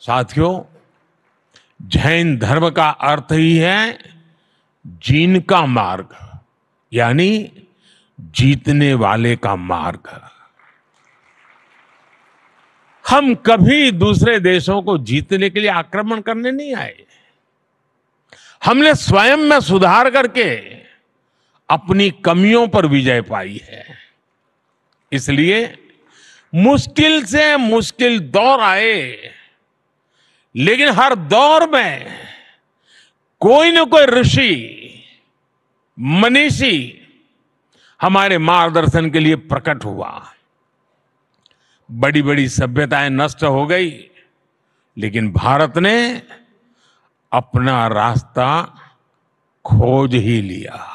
साथियों जैन धर्म का अर्थ ही है जीन का मार्ग यानी जीतने वाले का मार्ग हम कभी दूसरे देशों को जीतने के लिए आक्रमण करने नहीं आए हमने स्वयं में सुधार करके अपनी कमियों पर विजय पाई है इसलिए मुश्किल से मुश्किल दौर आए लेकिन हर दौर में कोई न कोई ऋषि मनीषी हमारे मार्गदर्शन के लिए प्रकट हुआ बड़ी बड़ी सभ्यताएं नष्ट हो गई लेकिन भारत ने अपना रास्ता खोज ही लिया